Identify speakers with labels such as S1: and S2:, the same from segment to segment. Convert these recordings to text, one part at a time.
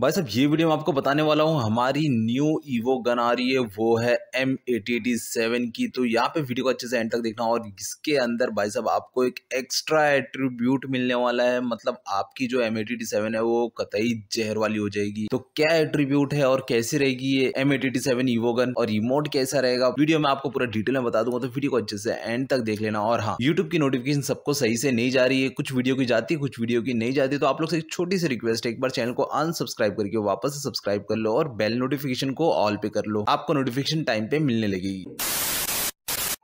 S1: भाई साहब ये वीडियो मैं आपको बताने वाला हूँ हमारी न्यू ईवो गन आ रही है वो है एम एटी सेवन की तो यहाँ पे वीडियो को अच्छे से एंड तक देखना और इसके अंदर भाई साहब आपको एक एक्स्ट्रा एट्रीब्यूट मिलने वाला है मतलब आपकी जो एम एटी सेवन है वो कतई जहर वाली हो जाएगी तो क्या एट्रीब्यूट है और कैसी रहेगी ये M AT seven evo gun और रिमोट कैसा रहेगा वीडियो में आपको पूरा डिटेल में बता दूंगा तो वीडियो को अच्छे से एंड तक देख लेना और हाँ यूट्यूब की नोटिफिकेशन सबको सही से नहीं जा रही है कुछ वीडियो की जाती है कुछ वीडियो की नहीं जाती तो आप लोग से एक छोटी सी रिक्वेस्ट है एक बार चैनल को अनसब्सक्राइब सब्सक्राइब करके वापस सब्सक्राइब कर लो और बेल नोटिफिकेशन को ऑल पे कर लो आपको नोटिफिकेशन टाइम पे मिलने लगेगी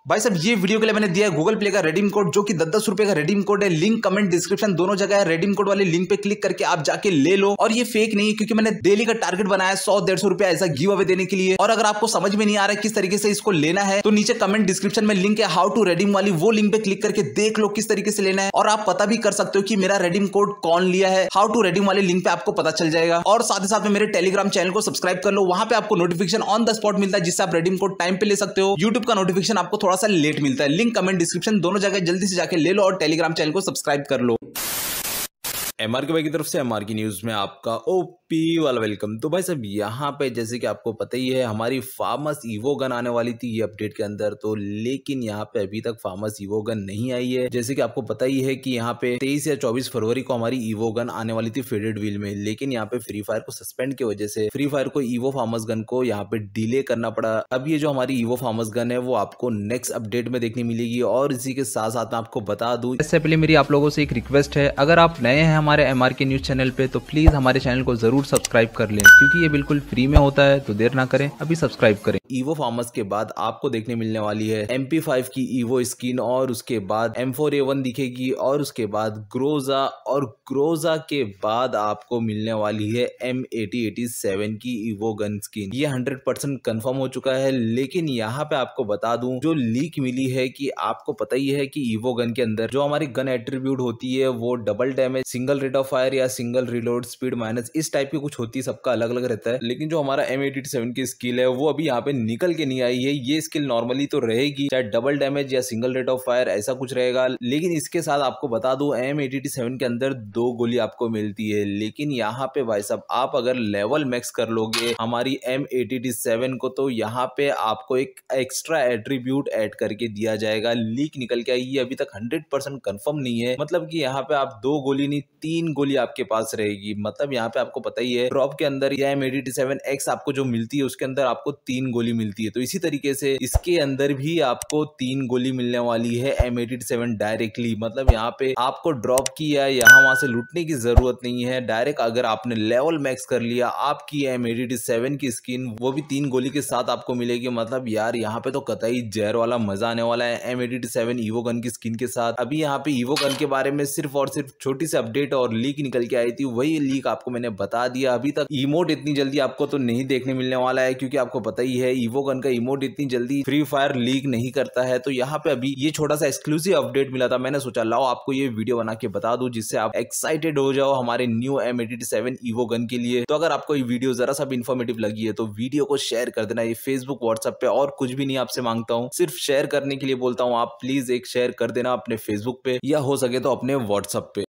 S1: भाई साहब ये वीडियो के लिए मैंने दिया है गूगल प्ले का रेडीम कोड जो कि दस दस रुपए का रेडीम कोड है लिंक कमेंट डिस्क्रिप्शन दोनों जगह है रेडीम कोड वाले लिंक पे क्लिक करके आप जाके ले लो और ये फेक नहीं है क्योंकि मैंने डेली का टारगेट बनाया है सौ डेढ़ सौ रुपया ऐसा गिव अवे देने के लिए और अगर आपको समझ में नहीं आ रहा है किस तरीके से इसको लेना है तो नीचे कमेंट डिस्क्रिप्शन में लिंक है हाउ टू रेडीम वाली वो लिंक पे क्लिक करके देख लो किस तरीके से लेना है और आप पता भी कर सकते हो कि मेरा रेडीम कोड कौन लिया है हाउ टू रेडीम वाले लिंक पे आपको पता चल जाएगा और साथ ही साथ में मेरे टेलीग्राम चैनल को सब्सक्राइब कर लो वहां पे आपको नोटिफिकेशन ऑन द स्पॉट मिलता है जिससे आप रेडीम कोड टाइम पे ले सकते हो यूट्यूब का नोटिफिकेशन आपको थोड़ा सा लेट मिलता है लिंक कमेंट डिस्क्रिप्शन दोनों जगह जल्दी से जाके ले लो और टेलीग्राम चैनल को सब्सक्राइब कर लो एमआर के भाई की तरफ से एमआर की न्यूज में आपका ओ पी वाला वेलकम तो भाई साहब यहाँ पे जैसे कि आपको पता ही है हमारी फार्मस ईवो गन आने वाली थी ये अपडेट के अंदर तो लेकिन यहाँ पे अभी तक फार्मस ईवो गन नहीं आई है जैसे कि आपको पता ही है कि यहाँ पे 23 या 24 फरवरी को हमारी ईवो गन आने वाली थी फेडेड व्हील में लेकिन यहाँ पे फ्री फायर को सस्पेंड की वजह से फ्री फायर को ईवो फार्मस गन को यहाँ पे डिले करना पड़ा अब ये जो हमारी ईवो फार्मस गन है वो आपको नेक्स्ट अपडेट में देखने मिलेगी और इसी के साथ साथ मैं आपको बता दू इससे पहले मेरी आप लोगों से एक रिक्वेस्ट है अगर आप नए हैं हमारे एम न्यूज चैनल पे तो प्लीज हमारे चैनल को जरूर जरूर सब्सक्राइब कर लें क्योंकि ये बिल्कुल फ्री में होता है तो देर ना करें अभी सब्सक्राइब करें ईवो फार्मर्स के बाद आपको देखने मिलने वाली है एम की ईवो स्किन और उसके बाद एम दिखेगी और उसके बाद ग्रोजा और ग्रोजा के बाद आपको मिलने वाली है एम की ईवो गन स्किन ये हंड्रेड परसेंट कन्फर्म हो चुका है लेकिन यहाँ पे आपको बता दू जो लीक मिली है की आपको पता ही है की ईवो गन के अंदर जो हमारी गन एट्रीब्यूट होती है वो double damage single rate of fire या सिंगल रिलोड स्पीड माइनस इस टाइप टाइप की कुछ होती है सबका अलग अलग रहता है लेकिन जो हमारा एम की स्किल है वो अभी यहाँ पे निकल के नहीं आई है ये स्किल नॉर्मली तो रहेगी चाहे डबल डैमेज या सिंगल रेट ऑफ फायर ऐसा कुछ रहेगा लेकिन इसके साथ आपको बता दो एम के अंदर दो गोली आपको मिलती है लेकिन यहाँ पे भाई साहब आप अगर लेवल मैक्स कर लोगे हमारी एम को तो यहाँ पे आपको एक एक्स्ट्रा एट्रीब्यूट एड करके दिया जाएगा लीक निकल के आई है अभी तक हंड्रेड परसेंट कन्फर्म नहीं है मतलब की यहाँ पे आप दो गोली नहीं तीन गोली आपके पास रहेगी मतलब यहाँ पे आपको पता पता ही है ड्रॉप के अंदर या एम एटी सेवन एक्स आपको जो मिलती है उसके अंदर आपको तीन गोली मिलती है तो इसी तरीके से इसके अंदर भी आपको तीन गोली मिलने वाली है एम एटी सेवन डायरेक्टली मतलब यहाँ पे आपको ड्रॉप की या यहाँ वहां से लुटने की जरूरत नहीं है डायरेक्ट अगर आपने लेवल मैक्स कर लिया आपकी एम एटी सेवन की स्किन वो भी तीन गोली के साथ आपको मिलेगी मतलब यार यहाँ पे तो कतई जहर वाला मजा आने वाला है M AT seven evo gun की स्किन के साथ अभी यहाँ पे ईवो गन के बारे में सिर्फ और सिर्फ छोटी सी अपडेट और लीक निकल के आई थी वही लीक आपको मैंने बता दिया अभी तक इमोट इतनी जल्दी आपको तो नहीं देखने मिलने वाला है क्योंकि आपको पता ही है ईवो गन का इमोट इतनी जल्दी फ्री फायर लीक नहीं करता है तो यहाँ पे अभी ये छोटा सा एक्सक्लूसिव अपडेट मिला था मैंने सोचा लाओ आपको ये वीडियो बना के बता दू जिससे आप एक्साइटेड हो जाओ हमारे new M AT seven evo gun के लिए तो अगर आपको ये वीडियो जरा सा इन्फॉर्मेटिव लगी है तो वीडियो को शेयर कर देना ये फेसबुक व्हाट्सएप पे और कुछ भी नहीं आपसे मांगता हूँ सिर्फ शेयर करने के लिए बोलता हूँ आप प्लीज एक शेयर कर देना अपने फेसबुक पे या हो सके तो अपने व्हाट्सएप पे